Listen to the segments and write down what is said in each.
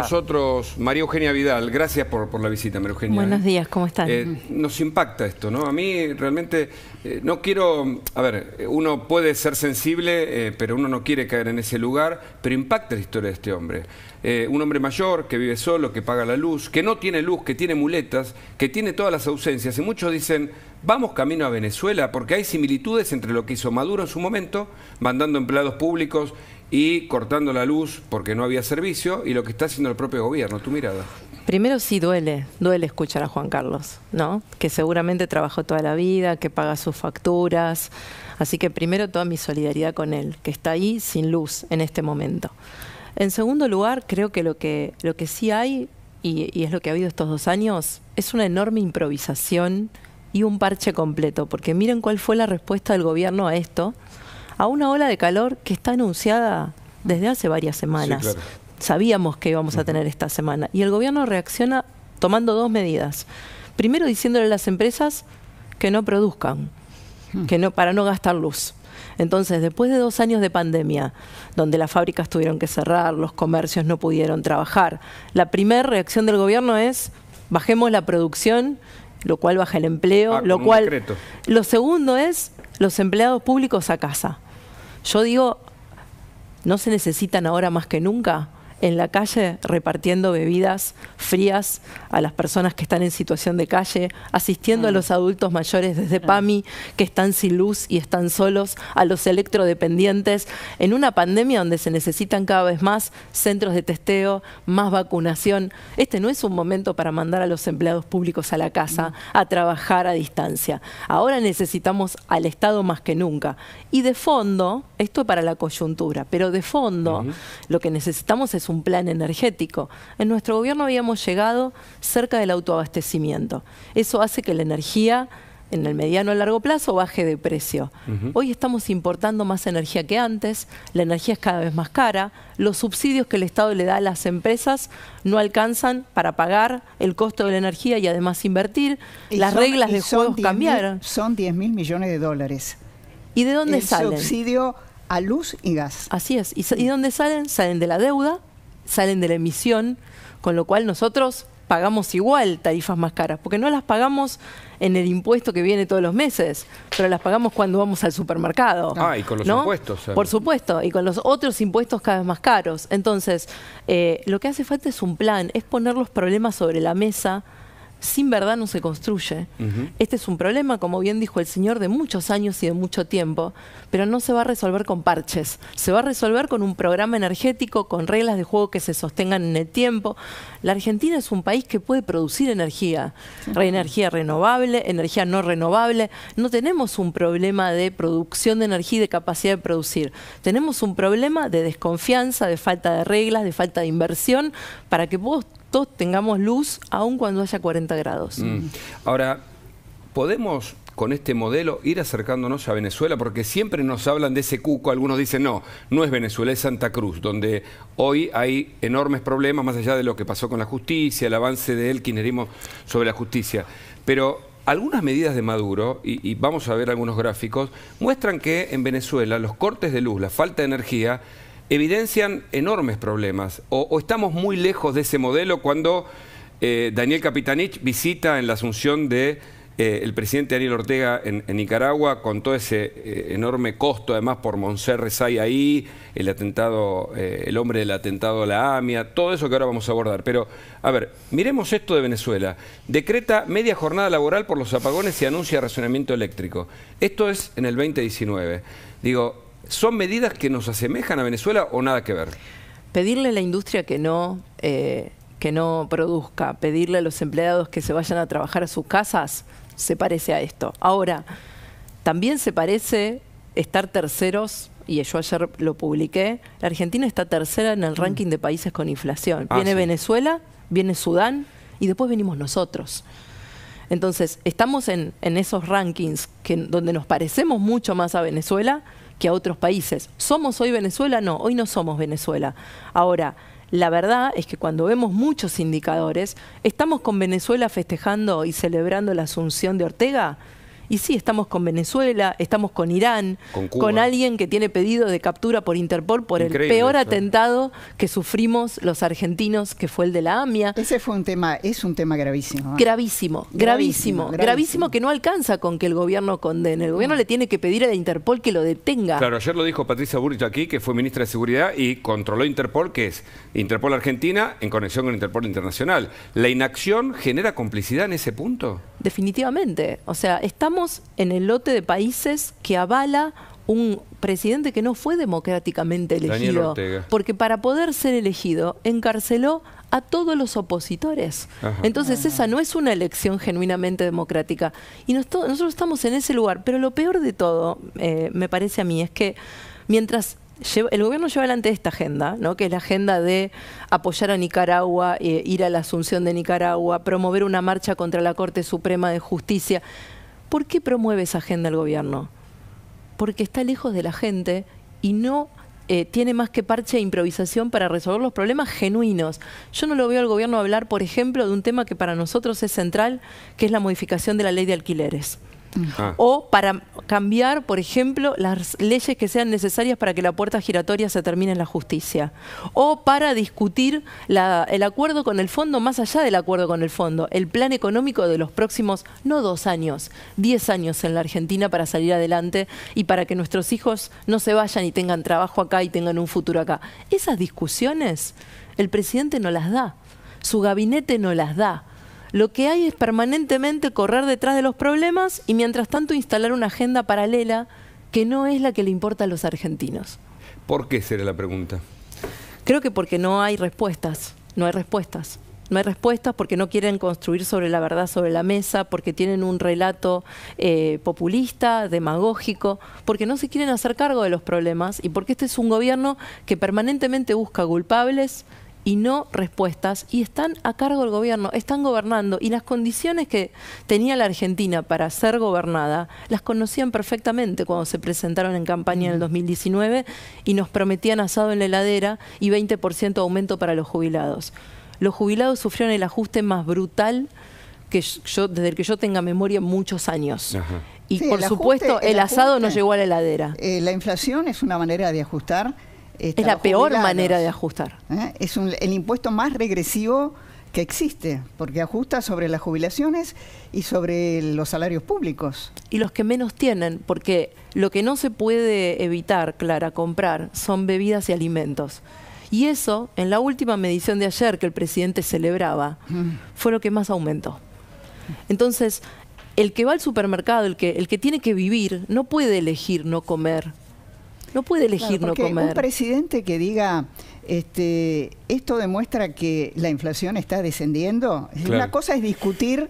Ah. nosotros María Eugenia Vidal. Gracias por, la visita, María Eugenia. Buenos ¿eh? días, ¿cómo están? Eh, nos impacta esto, ¿no? A mí realmente eh, no quiero... A ver, uno puede ser sensible, pero uno no quiere caer en ese lugar, pero impacta la historia de este hombre. Eh, un hombre mayor que vive solo, que paga la luz, que no tiene luz, que tiene muletas, que tiene todas las ausencias. Y muchos dicen, vamos camino a Venezuela porque hay similitudes entre lo que hizo Maduro en su momento, mandando empleados públicos y cortando la luz porque no había servicio, y lo que está haciendo el propio gobierno. Tu mirada. Primero sí duele, duele escuchar a Juan Carlos, ¿no? Que seguramente trabajó toda la vida, que paga sus facturas. Así que primero toda mi solidaridad con él, que está ahí sin luz en este momento. En segundo lugar, creo que lo que, lo que sí hay, y, es lo que ha habido estos dos años, es una enorme improvisación y un parche completo, porque miren cuál fue la respuesta del gobierno a esto, a una ola de calor que está anunciada desde hace varias semanas. Sabíamos que íbamos a tener esta semana y el gobierno reacciona tomando dos medidas. Primero diciéndole a las empresas que no produzcan, hmm. que no para no gastar luz. Entonces, después de dos años de pandemia, donde las fábricas tuvieron que cerrar, los comercios no pudieron trabajar, la primera reacción del gobierno es bajemos la producción, lo cual baja el empleo, ah, lo cual... Lo segundo es los empleados públicos a casa. Yo digo, ¿no se necesitan ahora más que nunca? en la calle repartiendo bebidas frías a las personas que están en situación de calle, asistiendo a mm. los adultos mayores desde PAMI que están sin luz y están solos, a los electrodependientes, en una pandemia donde se necesitan cada vez más centros de testeo, más vacunación. Este no es un momento para mandar a los empleados públicos a la casa mm. a trabajar a distancia. Ahora necesitamos al Estado más que nunca. Y de fondo, esto es para la coyuntura, pero de fondo lo que necesitamos es un plan energético. En nuestro gobierno habíamos llegado cerca del autoabastecimiento. Eso hace que la energía en el mediano a largo plazo baje de precio. Hoy estamos importando más energía que antes, la energía es cada vez más cara, los subsidios que el Estado le da a las empresas no alcanzan para pagar el costo de la energía y además invertir, las reglas de juego cambiaron. son 10 mil millones de dólares. ¿Y de dónde el Subsidio a luz y gas. Así es. ¿Y, ¿Y dónde salen? Salen de la deuda, salen de la emisión, con lo cual nosotros pagamos igual tarifas más caras, porque no las pagamos en el impuesto que viene todos los meses, pero las pagamos cuando vamos al supermercado. Ah, y con los impuestos. Eh. Por supuesto, y con los otros impuestos cada vez más caros. Entonces, eh, lo que hace falta es un plan, es poner los problemas sobre la mesa sin verdad no se construye. Este es un problema, como bien dijo el señor, de muchos años y de mucho tiempo, pero no se va a resolver con parches, se va a resolver con un programa energético, con reglas de juego que se sostengan en el tiempo. La Argentina es un país que puede producir energía, energía renovable, energía no renovable. No tenemos un problema de producción de energía y de capacidad de producir. Tenemos un problema de desconfianza, de falta de reglas, de falta de inversión, para que vos todos tengamos luz aun cuando haya 40 grados. Mm. Ahora, ¿podemos con este modelo ir acercándonos a Venezuela? Porque siempre nos hablan de ese cuco, algunos dicen, no, no es Venezuela, es Santa Cruz, donde hoy hay enormes problemas, más allá de lo que pasó con la justicia, el avance del kinerismo sobre la justicia. Pero algunas medidas de Maduro, y vamos a ver algunos gráficos, muestran que en Venezuela los cortes de luz, la falta de energía, evidencian enormes problemas. O, estamos muy lejos de ese modelo cuando eh, Daniel Capitanich visita en la asunción de eh, el presidente Daniel Ortega en, Nicaragua con todo ese eh, enorme costo, además por Monserres ahí, el atentado, el hombre del atentado a la AMIA, todo eso que ahora vamos a abordar. Pero, a ver, miremos esto de Venezuela. Decreta media jornada laboral por los apagones y anuncia racionamiento eléctrico. Esto es en el 2019. Digo, ¿Son medidas que nos asemejan a Venezuela o nada que ver? Pedirle a la industria eh, que no, produzca, pedirle a los empleados que se vayan a trabajar a sus casas, se parece a esto. Ahora, también se parece estar terceros, y yo ayer lo publiqué, la Argentina está tercera en el mm. ranking de países con inflación. Ah, viene Venezuela, viene Sudán y después venimos nosotros. Entonces, estamos en, esos rankings donde nos parecemos mucho más a Venezuela, que a otros países. ¿Somos hoy Venezuela? No, hoy no somos Venezuela. Ahora, la verdad es que cuando vemos muchos indicadores, ¿estamos con Venezuela festejando y celebrando la asunción de Ortega? Y sí, estamos con Venezuela, estamos con Irán, con, alguien que tiene pedido de captura por Interpol por el peor atentado que sufrimos los argentinos, que fue el de la AMIA. Ese fue un tema, es un tema gravísimo. ¿eh? Gravísimo, gravísimo, gravísimo, que no alcanza con que el gobierno condene. El gobierno le tiene que pedir a Interpol que lo detenga. Claro, ayer lo dijo Patricia Burrito aquí, que fue ministra de Seguridad y controló Interpol, que es Interpol Argentina en conexión con Interpol Internacional. ¿La inacción genera complicidad en ese punto? Definitivamente. O sea, estamos en el lote de países que avala un presidente que no fue democráticamente elegido. Porque para poder ser elegido, encarceló a todos los opositores. Entonces esa no es una elección genuinamente democrática. Y nosotros estamos en ese lugar. Pero lo peor de todo, eh, me parece a mí, es que mientras el gobierno lleva adelante esta agenda, ¿no? que es la agenda de apoyar a Nicaragua, eh, ir a la asunción de Nicaragua, promover una marcha contra la Corte Suprema de Justicia. ¿Por qué promueve esa agenda el gobierno? Porque está lejos de la gente y no eh, tiene más que parche e improvisación para resolver los problemas genuinos. Yo no lo veo al gobierno hablar, por ejemplo, de un tema que para nosotros es central, que es la modificación de la ley de alquileres. Ah. O para cambiar, por ejemplo, las leyes que sean necesarias para que la puerta giratoria se termine en la justicia. O para discutir el acuerdo con el fondo, más allá del acuerdo con el fondo, el plan económico de los próximos, no dos años, diez años en la Argentina para salir adelante y para que nuestros hijos no se vayan y tengan trabajo acá y tengan un futuro acá. Esas discusiones el presidente no las da, su gabinete no las da lo que hay es permanentemente correr detrás de los problemas y mientras tanto instalar una agenda paralela que no es la que le importa a los argentinos. ¿Por qué será la pregunta? Creo que porque no hay respuestas, no hay respuestas. No hay respuestas porque no quieren construir sobre la verdad sobre la mesa, porque tienen un relato eh, populista, demagógico, porque no se quieren hacer cargo de los problemas y porque este es un gobierno que permanentemente busca culpables y no respuestas y están a cargo del gobierno, están gobernando y las condiciones que tenía la Argentina para ser gobernada las conocían perfectamente cuando se presentaron en campaña en el 2019 y nos prometían asado en la heladera y 20% aumento para los jubilados. Los jubilados sufrieron el ajuste más brutal que yo, desde el que yo tenga memoria muchos años. Y por supuesto el, asado no llegó a la heladera. Eh, la inflación es una manera de ajustar es la peor manera de ¿eh? ajustar. Es el impuesto más regresivo que existe, porque ajusta sobre las jubilaciones y sobre los salarios públicos. Y los que menos tienen, porque lo que no se puede evitar, Clara, comprar son bebidas y alimentos. Y eso, en la última medición de ayer que el presidente celebraba, mm. fue lo que más aumentó. Entonces, el que va al supermercado, el que, el que tiene que vivir, no puede elegir no comer no puede elegir no Un presidente que diga este, esto demuestra que la inflación está descendiendo. Una cosa es discutir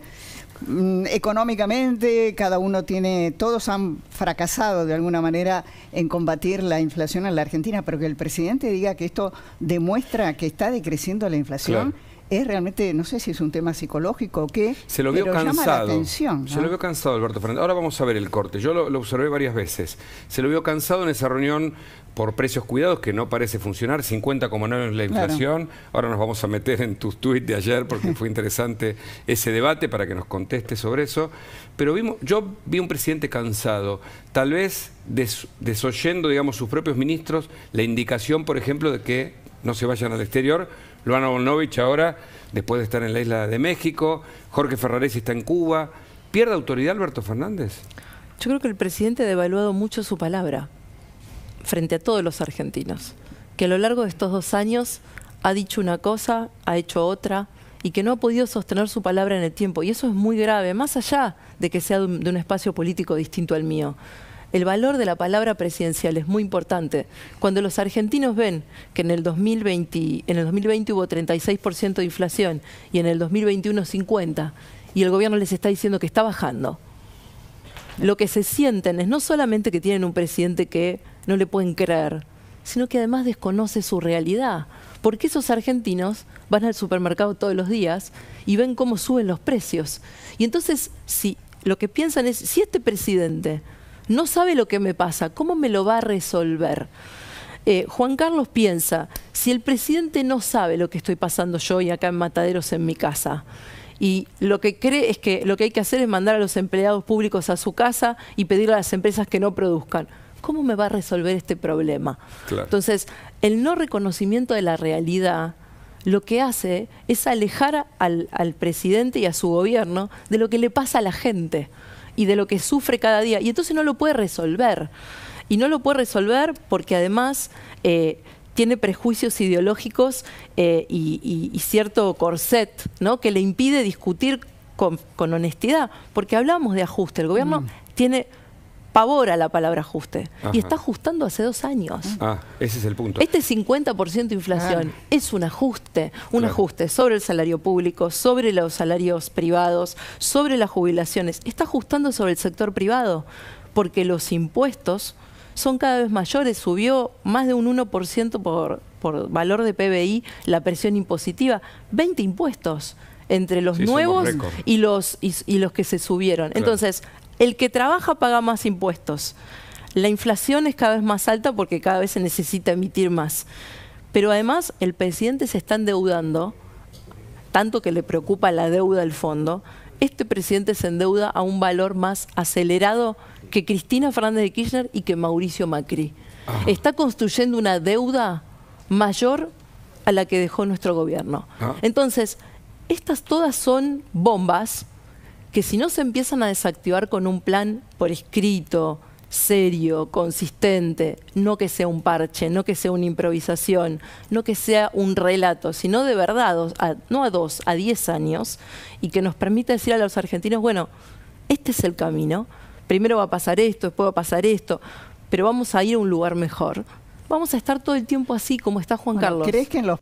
mm, económicamente, cada uno tiene, todos han fracasado de alguna manera en combatir la inflación en la Argentina, pero que el presidente diga que esto demuestra que está decreciendo la inflación es realmente, no sé si es un tema psicológico o qué, se lo veo cansado. Se lo vio cansado, Alberto Fernández. Ahora vamos a ver el corte. Yo lo, observé varias veces. Se lo vio cansado en esa reunión por precios cuidados que no parece funcionar, 50 como no es la inflación. Ahora nos vamos a meter en tus tweets de ayer porque fue interesante ese debate para que nos conteste sobre eso. Pero vimos, yo vi un presidente cansado, tal vez desoyendo, digamos, sus propios ministros, la indicación, por ejemplo, de que no se vayan al exterior Luana Bonovich ahora, después de estar en la isla de México, Jorge Ferraresi está en Cuba. ¿Pierde autoridad Alberto Fernández? Yo creo que el presidente ha devaluado mucho su palabra frente a todos los argentinos, que a lo largo de estos dos años ha dicho una cosa, ha hecho otra, y que no ha podido sostener su palabra en el tiempo. Y eso es muy grave, más allá de que sea de un espacio político distinto al mío. El valor de la palabra presidencial es muy importante. Cuando los argentinos ven que en el 2020, en el hubo 36% de inflación y en el 2021 50%, y el gobierno les está diciendo que está bajando, lo que se sienten es no solamente que tienen un presidente que no le pueden creer, sino que además desconoce su realidad. Porque esos argentinos van al supermercado todos los días y ven cómo suben los precios. Y entonces, si lo que piensan es, si este presidente no sabe lo que me pasa, ¿cómo me lo va a resolver? Eh, Juan Carlos piensa, si el presidente no sabe lo que estoy pasando yo y acá en Mataderos en mi casa, y lo que cree es que lo que hay que hacer es mandar a los empleados públicos a su casa y pedir a las empresas que no produzcan. ¿Cómo me va a resolver este problema? Entonces, el no reconocimiento de la realidad lo que hace es alejar al presidente y a su gobierno de lo que le pasa a la gente y de lo que sufre cada día. Y entonces no lo puede resolver. Y no lo puede resolver porque además eh, tiene prejuicios ideológicos eh, y, cierto corset ¿no? que le impide discutir con, honestidad. Porque hablamos de ajuste. El gobierno mm. tiene Pavora a la palabra ajuste. Y está ajustando hace dos años. Ah, ese es el punto. Este 50% de inflación ah. es un ajuste, un ajuste sobre el salario público, sobre los salarios privados, sobre las jubilaciones. Está ajustando sobre el sector privado, porque los impuestos son cada vez mayores, subió más de un 1% por, valor de PBI la presión impositiva, 20 impuestos entre los nuevos y los, y, los que se subieron. Entonces, el que trabaja paga más impuestos. La inflación es cada vez más alta porque cada vez se necesita emitir más. Pero además el presidente se está endeudando, tanto que le preocupa la deuda al fondo, este presidente se endeuda a un valor más acelerado que Cristina Fernández de Kirchner y que Mauricio Macri. Ah. Está construyendo una deuda mayor a la que dejó nuestro gobierno. Ah. Entonces, estas todas son bombas que si no se empiezan a desactivar con un plan por escrito, serio, consistente, no que sea un parche, no que sea una improvisación, no que sea un relato, sino de verdad, no a dos, a diez años, y que nos permita decir a los argentinos, bueno, este es el camino, primero va a pasar esto, después va a pasar esto, pero vamos a ir a un lugar mejor. Vamos a estar todo el tiempo así como está Juan Carlos. ¿Crees que en los...